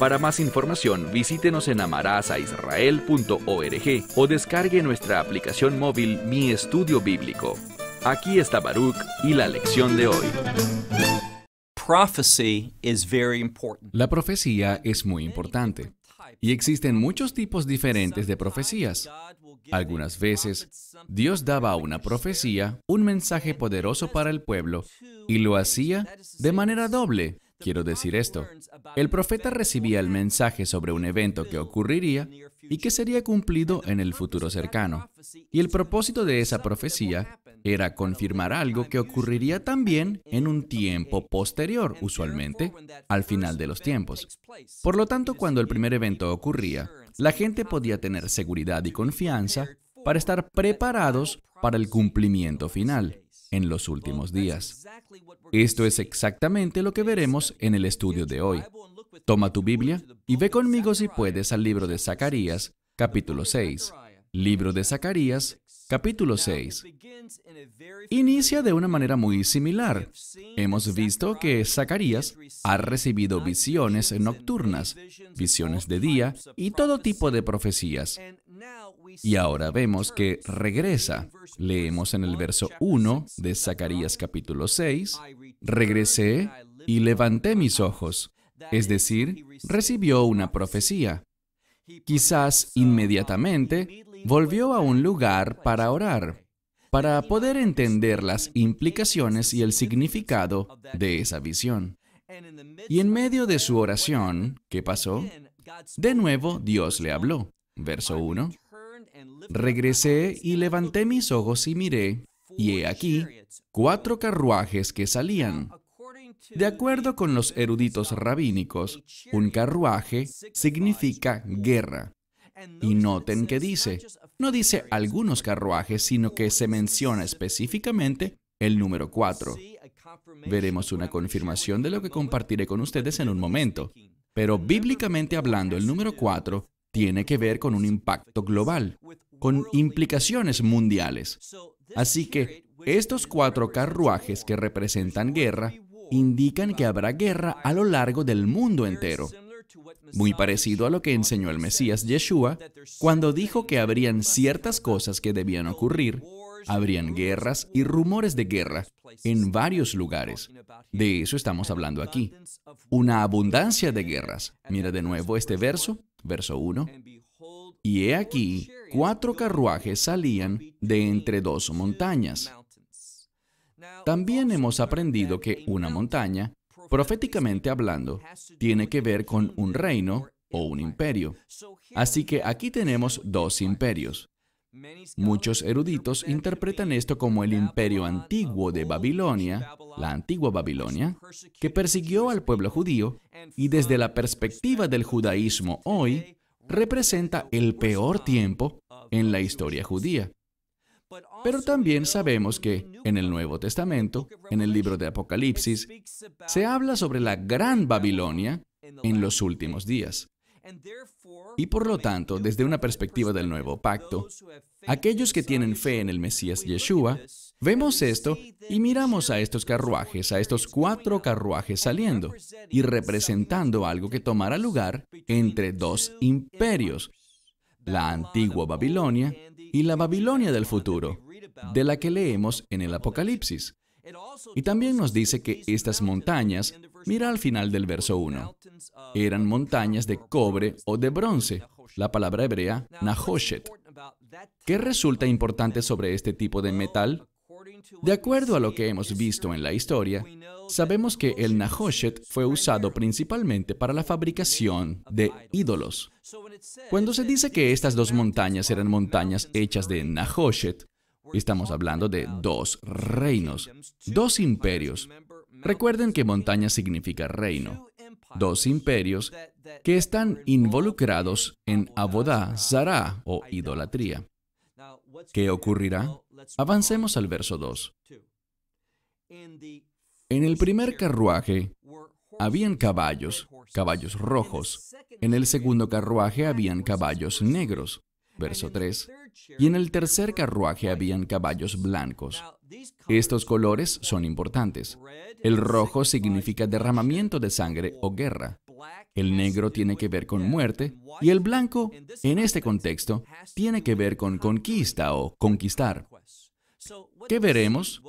Para más información, visítenos en amarazaisrael.org o descargue nuestra aplicación móvil Mi Estudio Bíblico. Aquí está Baruch y la lección de hoy. La profecía es muy importante. Y existen muchos tipos diferentes de profecías. Algunas veces, Dios daba a una profecía un mensaje poderoso para el pueblo y lo hacía de manera doble, Quiero decir esto, el profeta recibía el mensaje sobre un evento que ocurriría y que sería cumplido en el futuro cercano. Y el propósito de esa profecía era confirmar algo que ocurriría también en un tiempo posterior, usualmente, al final de los tiempos. Por lo tanto, cuando el primer evento ocurría, la gente podía tener seguridad y confianza para estar preparados para el cumplimiento final en los últimos días. Esto es exactamente lo que veremos en el estudio de hoy. Toma tu Biblia y ve conmigo si puedes al libro de Zacarías, capítulo 6. Libro de Zacarías, capítulo 6. Inicia de una manera muy similar. Hemos visto que Zacarías ha recibido visiones nocturnas, visiones de día y todo tipo de profecías. Y ahora vemos que regresa. Leemos en el verso 1 de Zacarías capítulo 6, regresé y levanté mis ojos, es decir, recibió una profecía. Quizás inmediatamente volvió a un lugar para orar, para poder entender las implicaciones y el significado de esa visión. Y en medio de su oración, ¿qué pasó? De nuevo Dios le habló. Verso 1. Regresé y levanté mis ojos y miré, y he aquí cuatro carruajes que salían. De acuerdo con los eruditos rabínicos, un carruaje significa guerra. Y noten que dice, no dice algunos carruajes, sino que se menciona específicamente el número 4. Veremos una confirmación de lo que compartiré con ustedes en un momento. Pero bíblicamente hablando, el número 4 tiene que ver con un impacto global, con implicaciones mundiales. Así que estos cuatro carruajes que representan guerra indican que habrá guerra a lo largo del mundo entero. Muy parecido a lo que enseñó el Mesías Yeshua cuando dijo que habrían ciertas cosas que debían ocurrir, habrían guerras y rumores de guerra en varios lugares. De eso estamos hablando aquí. Una abundancia de guerras. Mira de nuevo este verso, verso 1. Y he aquí, cuatro carruajes salían de entre dos montañas. También hemos aprendido que una montaña, proféticamente hablando, tiene que ver con un reino o un imperio. Así que aquí tenemos dos imperios. Muchos eruditos interpretan esto como el imperio antiguo de Babilonia, la antigua Babilonia, que persiguió al pueblo judío y desde la perspectiva del judaísmo hoy representa el peor tiempo en la historia judía. Pero también sabemos que en el Nuevo Testamento, en el libro de Apocalipsis, se habla sobre la gran Babilonia en los últimos días. Y por lo tanto, desde una perspectiva del nuevo pacto, aquellos que tienen fe en el Mesías Yeshua, vemos esto y miramos a estos carruajes, a estos cuatro carruajes saliendo y representando algo que tomará lugar entre dos imperios, la antigua Babilonia y la Babilonia del futuro, de la que leemos en el Apocalipsis. Y también nos dice que estas montañas, mira al final del verso 1, eran montañas de cobre o de bronce, la palabra hebrea Nahoshet. ¿Qué resulta importante sobre este tipo de metal? De acuerdo a lo que hemos visto en la historia, sabemos que el Nahoshet fue usado principalmente para la fabricación de ídolos. Cuando se dice que estas dos montañas eran montañas hechas de Nahoshet, estamos hablando de dos reinos, dos imperios. Recuerden que montaña significa reino dos imperios que están involucrados en Abodá, Zará o idolatría. ¿Qué ocurrirá? Avancemos al verso 2. En el primer carruaje habían caballos, caballos rojos. En el segundo carruaje habían caballos negros. Verso 3 y en el tercer carruaje habían caballos blancos. Estos colores son importantes. El rojo significa derramamiento de sangre o guerra. El negro tiene que ver con muerte y el blanco, en este contexto, tiene que ver con conquista o conquistar. ¿Qué veremos?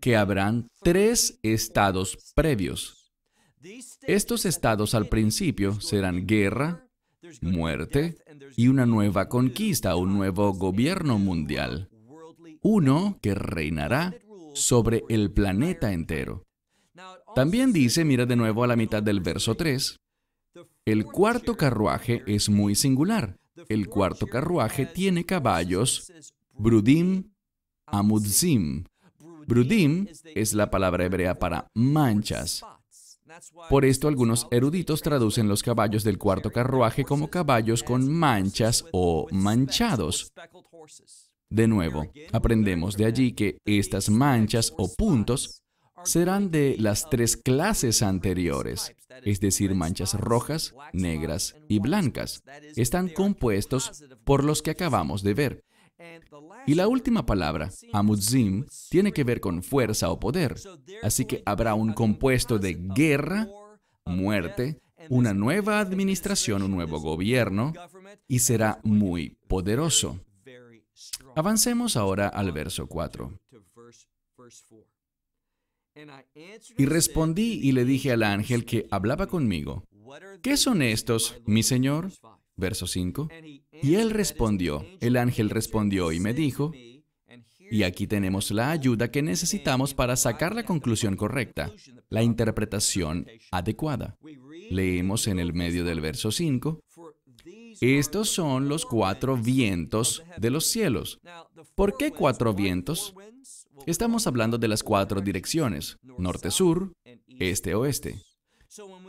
Que habrán tres estados previos. Estos estados al principio serán guerra, muerte y una nueva conquista, un nuevo gobierno mundial. Uno que reinará sobre el planeta entero. También dice, mira de nuevo a la mitad del verso 3, el cuarto carruaje es muy singular. El cuarto carruaje tiene caballos, Brudim Amudzim. Brudim es la palabra hebrea para manchas, por esto algunos eruditos traducen los caballos del cuarto carruaje como caballos con manchas o manchados. De nuevo, aprendemos de allí que estas manchas o puntos serán de las tres clases anteriores, es decir, manchas rojas, negras y blancas. Están compuestos por los que acabamos de ver. Y la última palabra, amuzim, tiene que ver con fuerza o poder. Así que habrá un compuesto de guerra, muerte, una nueva administración, un nuevo gobierno, y será muy poderoso. Avancemos ahora al verso 4. Y respondí y le dije al ángel que hablaba conmigo, ¿qué son estos, mi Señor? Verso 5. Y él respondió, el ángel respondió y me dijo, y aquí tenemos la ayuda que necesitamos para sacar la conclusión correcta, la interpretación adecuada. Leemos en el medio del verso 5, estos son los cuatro vientos de los cielos. ¿Por qué cuatro vientos? Estamos hablando de las cuatro direcciones, norte-sur, este-oeste.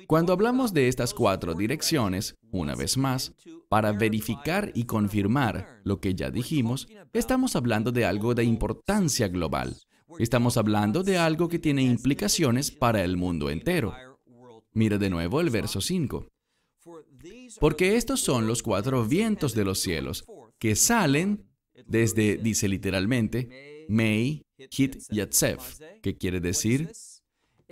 Cuando hablamos de estas cuatro direcciones, una vez más, para verificar y confirmar lo que ya dijimos, estamos hablando de algo de importancia global. Estamos hablando de algo que tiene implicaciones para el mundo entero. Mira de nuevo el verso 5. Porque estos son los cuatro vientos de los cielos que salen desde, dice literalmente, Mei Hit Yatsef, que quiere decir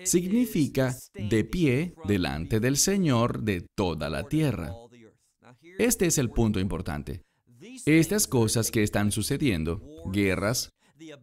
significa de pie delante del Señor de toda la tierra. Este es el punto importante. Estas cosas que están sucediendo, guerras,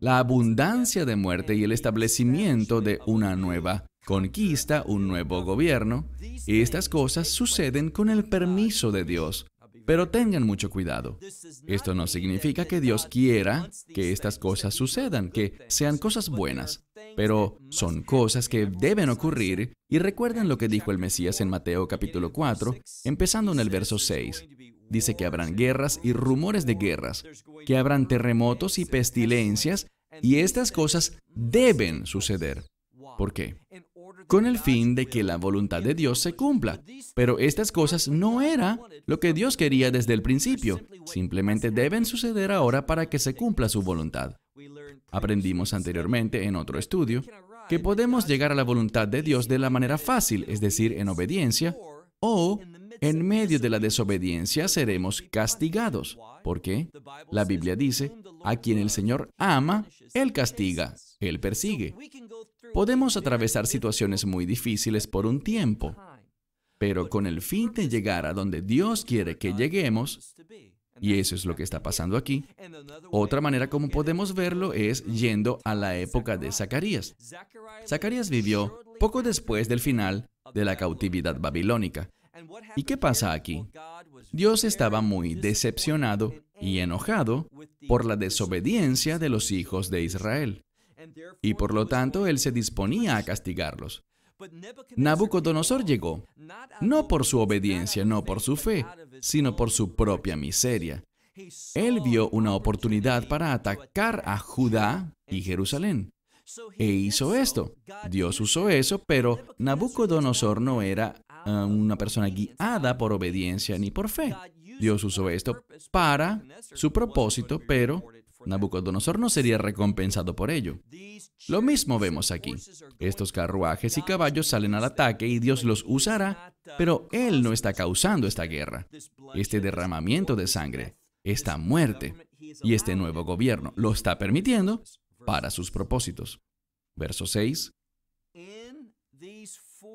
la abundancia de muerte y el establecimiento de una nueva conquista, un nuevo gobierno, estas cosas suceden con el permiso de Dios, pero tengan mucho cuidado. Esto no significa que Dios quiera que estas cosas sucedan, que sean cosas buenas, pero son cosas que deben ocurrir y recuerden lo que dijo el Mesías en Mateo capítulo 4, empezando en el verso 6. Dice que habrán guerras y rumores de guerras, que habrán terremotos y pestilencias, y estas cosas deben suceder. ¿Por qué? con el fin de que la voluntad de Dios se cumpla. Pero estas cosas no era lo que Dios quería desde el principio. Simplemente deben suceder ahora para que se cumpla su voluntad. Aprendimos anteriormente en otro estudio que podemos llegar a la voluntad de Dios de la manera fácil, es decir, en obediencia, o en medio de la desobediencia seremos castigados. ¿Por qué? La Biblia dice, a quien el Señor ama, Él castiga, Él persigue. Podemos atravesar situaciones muy difíciles por un tiempo, pero con el fin de llegar a donde Dios quiere que lleguemos, y eso es lo que está pasando aquí. Otra manera como podemos verlo es yendo a la época de Zacarías. Zacarías vivió poco después del final de la cautividad babilónica. ¿Y qué pasa aquí? Dios estaba muy decepcionado y enojado por la desobediencia de los hijos de Israel y por lo tanto él se disponía a castigarlos. Nabucodonosor llegó, no por su obediencia, no por su fe, sino por su propia miseria. Él vio una oportunidad para atacar a Judá y Jerusalén. E hizo esto. Dios usó eso, pero Nabucodonosor no era ah, una persona guiada por obediencia ni por fe. Dios usó esto para su propósito, pero Nabucodonosor no sería recompensado por ello. Lo mismo vemos aquí. Estos carruajes y caballos salen al ataque y Dios los usará, pero Él no está causando esta guerra, este derramamiento de sangre, esta muerte y este nuevo gobierno. Lo está permitiendo para sus propósitos. Verso 6.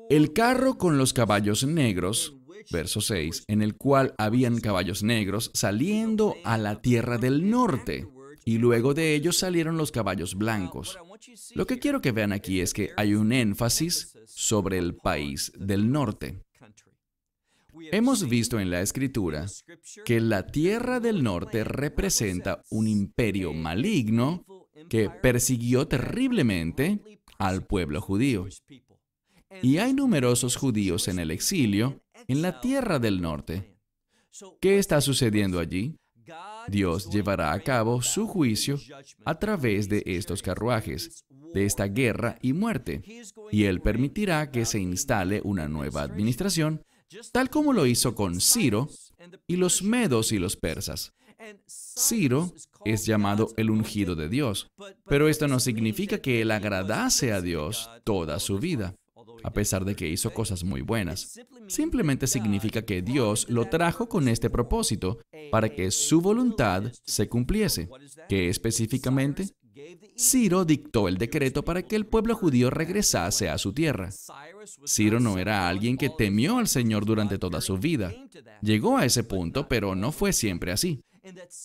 El carro con los caballos negros, verso 6, en el cual habían caballos negros saliendo a la tierra del norte y luego de ellos salieron los caballos blancos. Lo que quiero que vean aquí es que hay un énfasis sobre el país del norte. Hemos visto en la escritura que la tierra del norte representa un imperio maligno que persiguió terriblemente al pueblo judío. Y hay numerosos judíos en el exilio en la tierra del norte. ¿Qué está sucediendo allí? Dios llevará a cabo su juicio a través de estos carruajes, de esta guerra y muerte, y Él permitirá que se instale una nueva administración, tal como lo hizo con Ciro y los medos y los persas. Ciro es llamado el ungido de Dios, pero esto no significa que él agradase a Dios toda su vida a pesar de que hizo cosas muy buenas. Simplemente significa que Dios lo trajo con este propósito para que su voluntad se cumpliese. que específicamente? Ciro dictó el decreto para que el pueblo judío regresase a su tierra. Ciro no era alguien que temió al Señor durante toda su vida. Llegó a ese punto, pero no fue siempre así.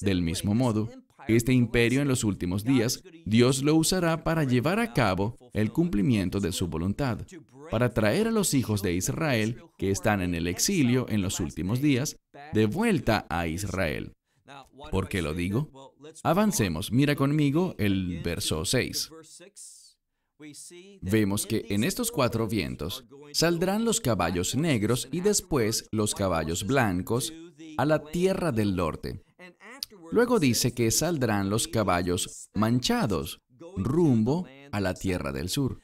Del mismo modo, este imperio en los últimos días, Dios lo usará para llevar a cabo el cumplimiento de su voluntad, para traer a los hijos de Israel, que están en el exilio en los últimos días, de vuelta a Israel. ¿Por qué lo digo? Avancemos, mira conmigo el verso 6. Vemos que en estos cuatro vientos saldrán los caballos negros y después los caballos blancos a la tierra del norte. Luego dice que saldrán los caballos manchados rumbo a la tierra del sur.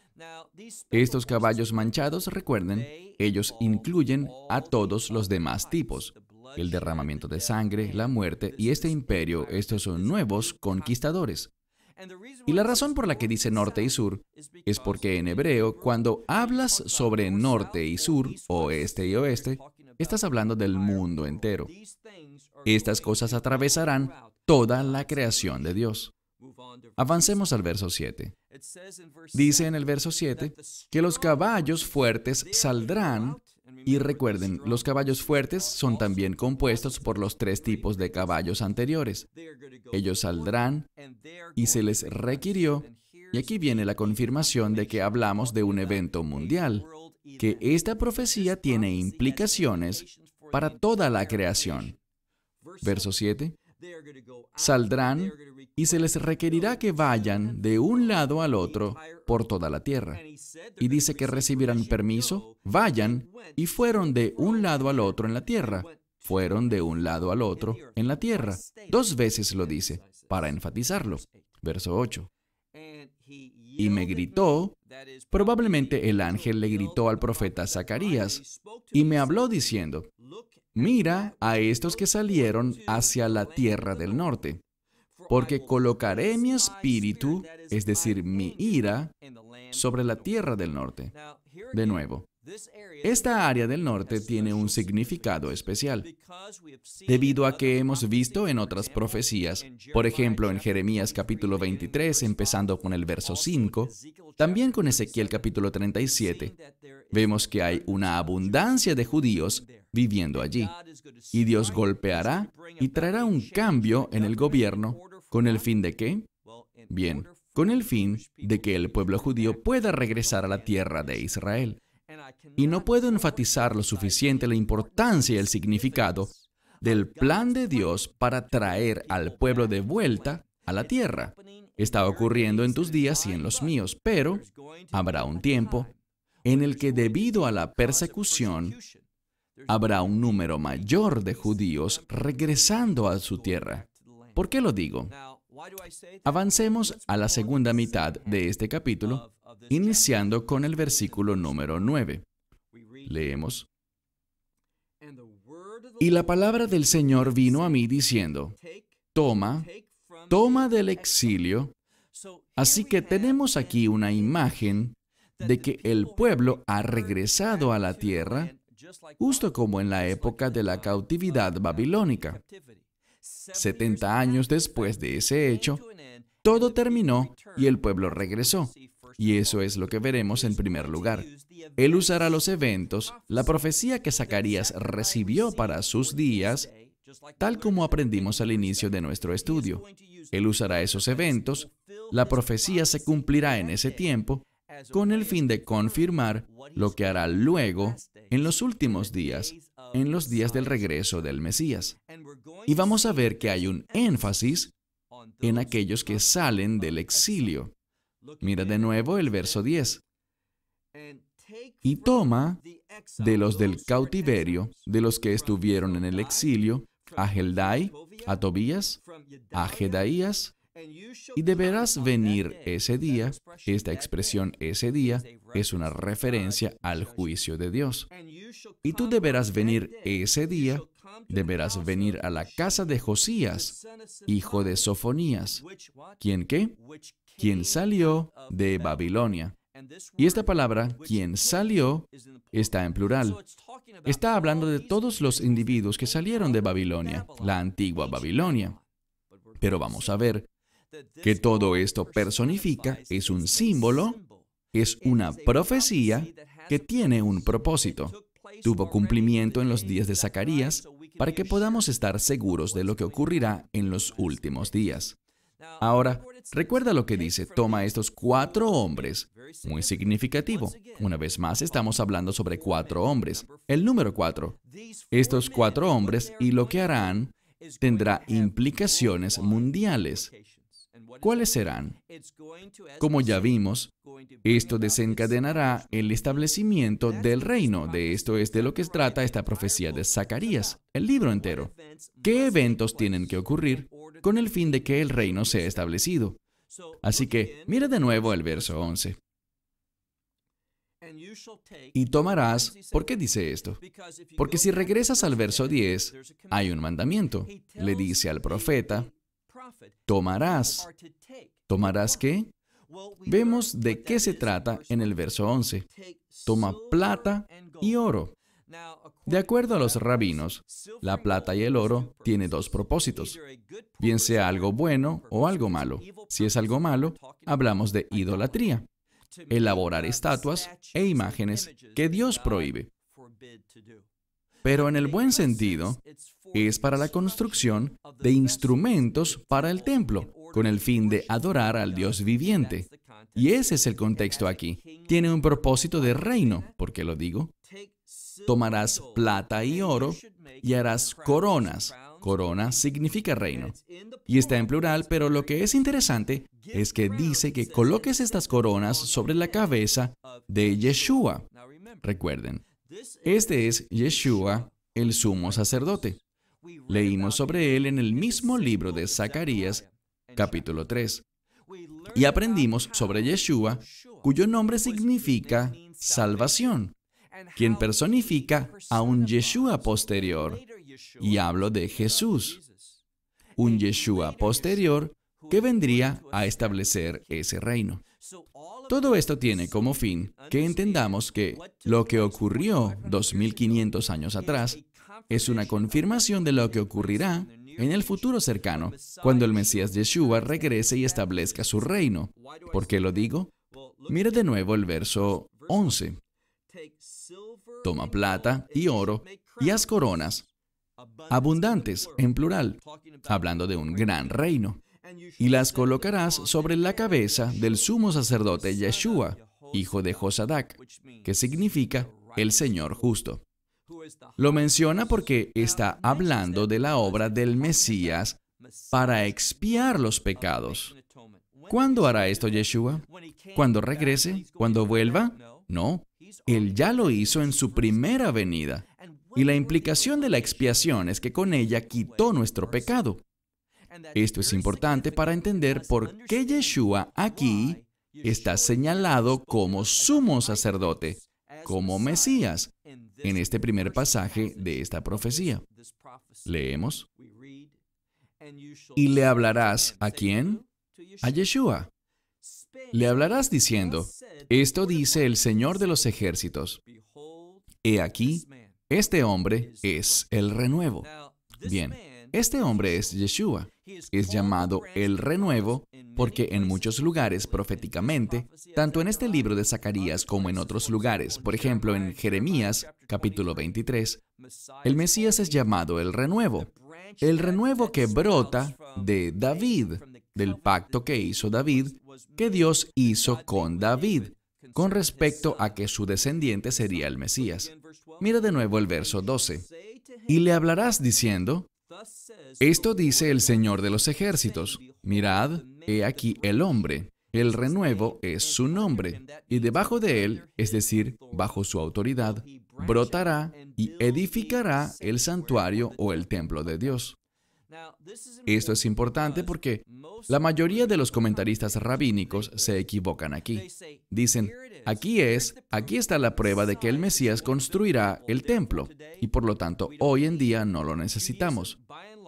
Estos caballos manchados, recuerden, ellos incluyen a todos los demás tipos, el derramamiento de sangre, la muerte y este imperio, estos son nuevos conquistadores. Y la razón por la que dice norte y sur es porque en hebreo, cuando hablas sobre norte y sur, oeste y oeste, estás hablando del mundo entero. Estas cosas atravesarán toda la creación de Dios. Avancemos al verso 7. Dice en el verso 7 que los caballos fuertes saldrán y recuerden, los caballos fuertes son también compuestos por los tres tipos de caballos anteriores. Ellos saldrán y se les requirió, y aquí viene la confirmación de que hablamos de un evento mundial, que esta profecía tiene implicaciones para toda la creación. Verso 7. Saldrán y se les requerirá que vayan de un lado al otro por toda la tierra. Y dice que recibirán permiso, vayan, y fueron de un lado al otro en la tierra. Fueron de un lado al otro en la tierra. Dos veces lo dice, para enfatizarlo. Verso 8. Y me gritó, probablemente el ángel le gritó al profeta Zacarías, y me habló diciendo, mira a estos que salieron hacia la tierra del norte, porque colocaré mi espíritu, es decir, mi ira, sobre la tierra del norte. De nuevo, esta área del norte tiene un significado especial, debido a que hemos visto en otras profecías, por ejemplo en Jeremías capítulo 23, empezando con el verso 5, también con Ezequiel capítulo 37, vemos que hay una abundancia de judíos viviendo allí, y Dios golpeará y traerá un cambio en el gobierno, con el fin de que, bien, con el fin de que el pueblo judío pueda regresar a la tierra de Israel. Y no puedo enfatizar lo suficiente la importancia y el significado del plan de Dios para traer al pueblo de vuelta a la tierra. Está ocurriendo en tus días y en los míos, pero habrá un tiempo en el que debido a la persecución habrá un número mayor de judíos regresando a su tierra. ¿Por qué lo digo? Avancemos a la segunda mitad de este capítulo iniciando con el versículo número 9. Leemos. Y la palabra del Señor vino a mí diciendo, toma, toma del exilio. Así que tenemos aquí una imagen de que el pueblo ha regresado a la tierra, justo como en la época de la cautividad babilónica. 70 años después de ese hecho, todo terminó y el pueblo regresó. Y eso es lo que veremos en primer lugar. Él usará los eventos, la profecía que Zacarías recibió para sus días, tal como aprendimos al inicio de nuestro estudio. Él usará esos eventos, la profecía se cumplirá en ese tiempo, con el fin de confirmar lo que hará luego en los últimos días, en los días del regreso del Mesías. Y vamos a ver que hay un énfasis en aquellos que salen del exilio. Mira de nuevo el verso 10. Y toma de los del cautiverio, de los que estuvieron en el exilio, a Heldai, a Tobías, a Jedaías, y deberás venir ese día, esta expresión ese día es una referencia al juicio de Dios. Y tú deberás venir ese día, deberás venir a la casa de Josías, hijo de Sofonías, quién qué? quien salió de Babilonia. Y esta palabra, quien salió, está en plural. Está hablando de todos los individuos que salieron de Babilonia, la antigua Babilonia. Pero vamos a ver que todo esto personifica, es un símbolo, es una profecía que tiene un propósito. Tuvo cumplimiento en los días de Zacarías para que podamos estar seguros de lo que ocurrirá en los últimos días. Ahora, Recuerda lo que dice, toma estos cuatro hombres. Muy significativo. Una vez más, estamos hablando sobre cuatro hombres. El número cuatro. Estos cuatro hombres y lo que harán tendrá implicaciones mundiales. ¿Cuáles serán? Como ya vimos, esto desencadenará el establecimiento del reino. De esto es de lo que trata esta profecía de Zacarías, el libro entero. ¿Qué eventos tienen que ocurrir con el fin de que el reino sea establecido? Así que mira de nuevo el verso 11. Y tomarás, ¿por qué dice esto? Porque si regresas al verso 10, hay un mandamiento. Le dice al profeta, tomarás. ¿Tomarás qué? Vemos de qué se trata en el verso 11. Toma plata y oro. De acuerdo a los rabinos, la plata y el oro tiene dos propósitos, bien sea algo bueno o algo malo. Si es algo malo, hablamos de idolatría, elaborar estatuas e imágenes que Dios prohíbe pero en el buen sentido, es para la construcción de instrumentos para el templo, con el fin de adorar al Dios viviente. Y ese es el contexto aquí. Tiene un propósito de reino, ¿por qué lo digo? Tomarás plata y oro y harás coronas. Corona significa reino. Y está en plural, pero lo que es interesante es que dice que coloques estas coronas sobre la cabeza de Yeshua. Recuerden, este es Yeshua, el sumo sacerdote. Leímos sobre él en el mismo libro de Zacarías, capítulo 3. Y aprendimos sobre Yeshua, cuyo nombre significa salvación, quien personifica a un Yeshua posterior. Y hablo de Jesús, un Yeshua posterior que vendría a establecer ese reino. Todo esto tiene como fin que entendamos que lo que ocurrió 2500 años atrás es una confirmación de lo que ocurrirá en el futuro cercano, cuando el Mesías Yeshua regrese y establezca su reino. ¿Por qué lo digo? Mira de nuevo el verso 11. Toma plata y oro y haz coronas abundantes, en plural, hablando de un gran reino y las colocarás sobre la cabeza del sumo sacerdote Yeshua, hijo de Josadac, que significa el Señor justo. Lo menciona porque está hablando de la obra del Mesías para expiar los pecados. ¿Cuándo hará esto Yeshua? ¿Cuando regrese? ¿Cuando vuelva? No, él ya lo hizo en su primera venida. Y la implicación de la expiación es que con ella quitó nuestro pecado. Esto es importante para entender por qué Yeshua aquí está señalado como sumo sacerdote, como Mesías, en este primer pasaje de esta profecía. Leemos. Y le hablarás a quién? A Yeshua. Le hablarás diciendo, esto dice el Señor de los ejércitos. He aquí, este hombre es el renuevo. Bien, este hombre es Yeshua. Es llamado el renuevo porque en muchos lugares proféticamente, tanto en este libro de Zacarías como en otros lugares, por ejemplo en Jeremías capítulo 23, el Mesías es llamado el renuevo. El renuevo que brota de David, del pacto que hizo David, que Dios hizo con David, con respecto a que su descendiente sería el Mesías. Mira de nuevo el verso 12. Y le hablarás diciendo, esto dice el Señor de los ejércitos, mirad, he aquí el hombre, el renuevo es su nombre, y debajo de él, es decir, bajo su autoridad, brotará y edificará el santuario o el templo de Dios. Esto es importante porque la mayoría de los comentaristas rabínicos se equivocan aquí. Dicen, Aquí es, aquí está la prueba de que el Mesías construirá el templo, y por lo tanto hoy en día no lo necesitamos.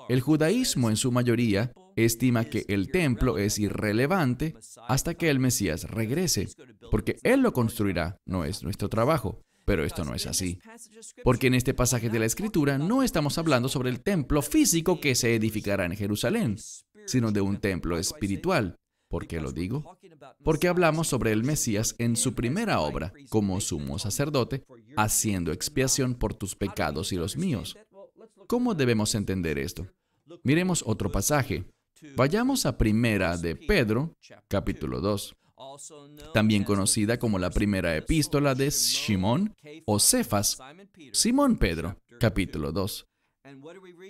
El judaísmo en su mayoría estima que el templo es irrelevante hasta que el Mesías regrese, porque Él lo construirá, no es nuestro trabajo. Pero esto no es así. Porque en este pasaje de la Escritura no estamos hablando sobre el templo físico que se edificará en Jerusalén, sino de un templo espiritual, ¿Por qué lo digo? Porque hablamos sobre el Mesías en su primera obra como sumo sacerdote, haciendo expiación por tus pecados y los míos. ¿Cómo debemos entender esto? Miremos otro pasaje. Vayamos a Primera de Pedro, capítulo 2, también conocida como la primera epístola de Simón o Cefas, Simón Pedro, capítulo 2.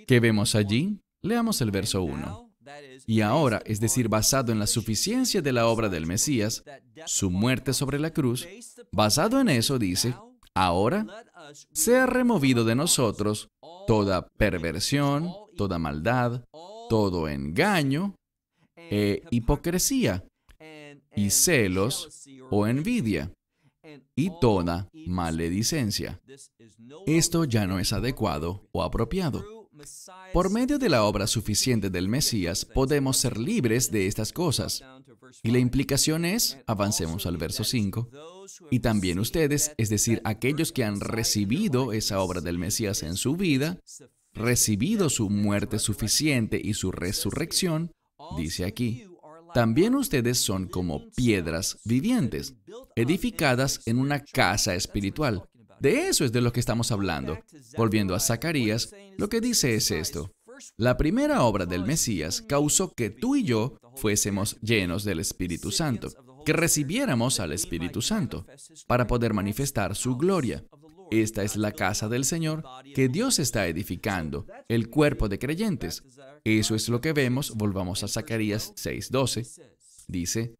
¿Qué vemos allí? Leamos el verso 1. Y ahora, es decir, basado en la suficiencia de la obra del Mesías, su muerte sobre la cruz, basado en eso dice, ahora ha removido de nosotros toda perversión, toda maldad, todo engaño e hipocresía y celos o envidia y toda maledicencia. Esto ya no es adecuado o apropiado. Por medio de la obra suficiente del Mesías podemos ser libres de estas cosas. Y la implicación es, avancemos al verso 5, y también ustedes, es decir, aquellos que han recibido esa obra del Mesías en su vida, recibido su muerte suficiente y su resurrección, dice aquí, también ustedes son como piedras vivientes, edificadas en una casa espiritual de eso es de lo que estamos hablando. Volviendo a Zacarías, lo que dice es esto. La primera obra del Mesías causó que tú y yo fuésemos llenos del Espíritu Santo, que recibiéramos al Espíritu Santo para poder manifestar su gloria. Esta es la casa del Señor que Dios está edificando, el cuerpo de creyentes. Eso es lo que vemos, volvamos a Zacarías 6:12 dice,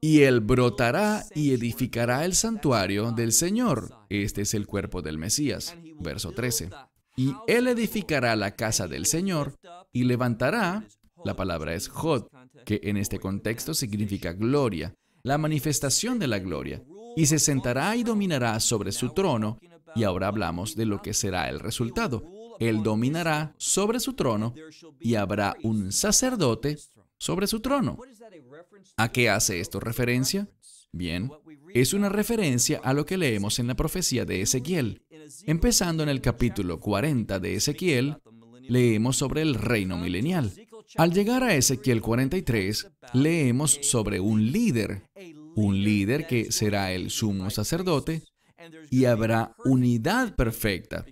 y él brotará y edificará el santuario del Señor. Este es el cuerpo del Mesías. Verso 13. Y él edificará la casa del Señor y levantará, la palabra es Jod, que en este contexto significa gloria, la manifestación de la gloria, y se sentará y dominará sobre su trono, y ahora hablamos de lo que será el resultado. Él dominará sobre su trono y habrá un sacerdote sobre su trono. ¿A qué hace esto referencia? Bien, es una referencia a lo que leemos en la profecía de Ezequiel. Empezando en el capítulo 40 de Ezequiel, leemos sobre el reino milenial. Al llegar a Ezequiel 43, leemos sobre un líder, un líder que será el sumo sacerdote, y habrá unidad perfecta,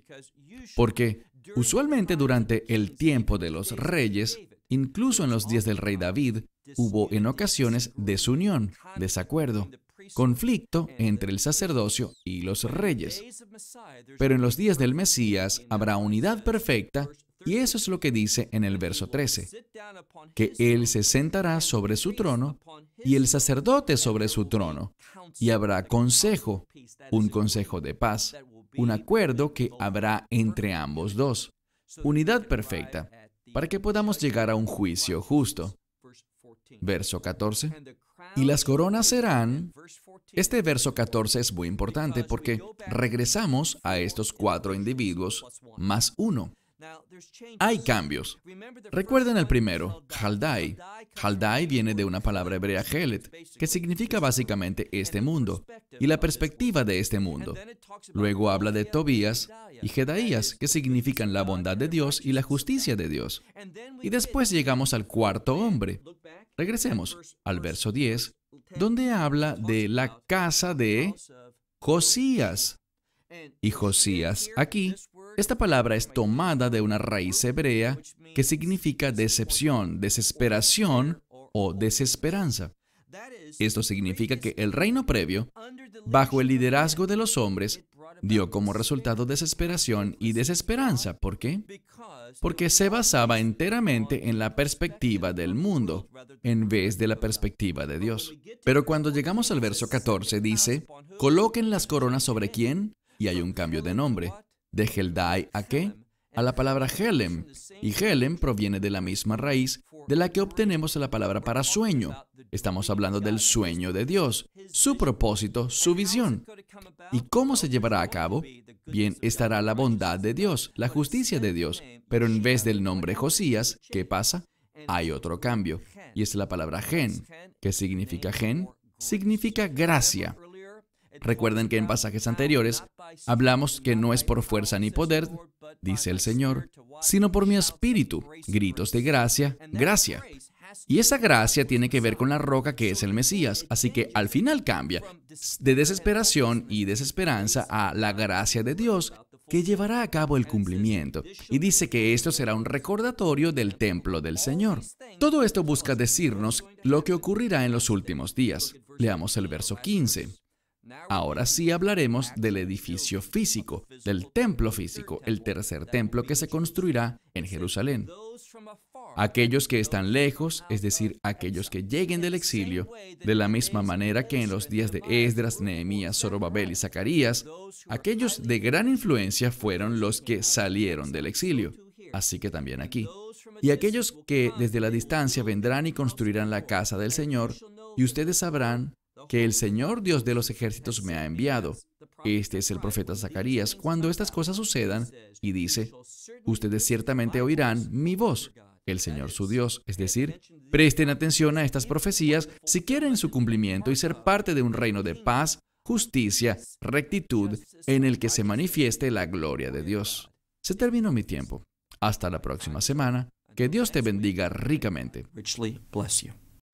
porque usualmente durante el tiempo de los reyes, Incluso en los días del rey David hubo en ocasiones desunión, desacuerdo, conflicto entre el sacerdocio y los reyes. Pero en los días del Mesías habrá unidad perfecta y eso es lo que dice en el verso 13, que Él se sentará sobre su trono y el sacerdote sobre su trono, y habrá consejo, un consejo de paz, un acuerdo que habrá entre ambos dos. Unidad perfecta para que podamos llegar a un juicio justo. Verso 14. Y las coronas serán... Este verso 14 es muy importante porque regresamos a estos cuatro individuos más uno. Hay cambios. Recuerden el primero, Haldai. Haldai viene de una palabra hebrea Helet, que significa básicamente este mundo y la perspectiva de este mundo. Luego habla de Tobías y Jedaías, que significan la bondad de Dios y la justicia de Dios. Y después llegamos al cuarto hombre. Regresemos al verso 10, donde habla de la casa de Josías. Y Josías aquí esta palabra es tomada de una raíz hebrea que significa decepción, desesperación o desesperanza. Esto significa que el reino previo, bajo el liderazgo de los hombres, dio como resultado desesperación y desesperanza. ¿Por qué? Porque se basaba enteramente en la perspectiva del mundo en vez de la perspectiva de Dios. Pero cuando llegamos al verso 14 dice, coloquen las coronas sobre quién y hay un cambio de nombre de Heldai a qué? A la palabra Helem. Y Helem proviene de la misma raíz de la que obtenemos la palabra para sueño. Estamos hablando del sueño de Dios, su propósito, su visión. ¿Y cómo se llevará a cabo? Bien, estará la bondad de Dios, la justicia de Dios. Pero en vez del nombre Josías, ¿qué pasa? Hay otro cambio. Y es la palabra gen, que significa gen, significa gracia. Recuerden que en pasajes anteriores hablamos que no es por fuerza ni poder, dice el Señor, sino por mi espíritu, gritos de gracia, gracia. Y esa gracia tiene que ver con la roca que es el Mesías, así que al final cambia de desesperación y desesperanza a la gracia de Dios que llevará a cabo el cumplimiento. Y dice que esto será un recordatorio del templo del Señor. Todo esto busca decirnos lo que ocurrirá en los últimos días. Leamos el verso 15. Ahora sí hablaremos del edificio físico, del templo físico, el tercer templo que se construirá en Jerusalén. Aquellos que están lejos, es decir, aquellos que lleguen del exilio, de la misma manera que en los días de Esdras, Nehemías, Zorobabel y Zacarías, aquellos de gran influencia fueron los que salieron del exilio, así que también aquí. Y aquellos que desde la distancia vendrán y construirán la casa del Señor, y ustedes sabrán que el Señor Dios de los ejércitos me ha enviado. Este es el profeta Zacarías cuando estas cosas sucedan y dice, ustedes ciertamente oirán mi voz, el Señor su Dios. Es decir, presten atención a estas profecías si quieren su cumplimiento y ser parte de un reino de paz, justicia, rectitud, en el que se manifieste la gloria de Dios. Se terminó mi tiempo. Hasta la próxima semana. Que Dios te bendiga ricamente.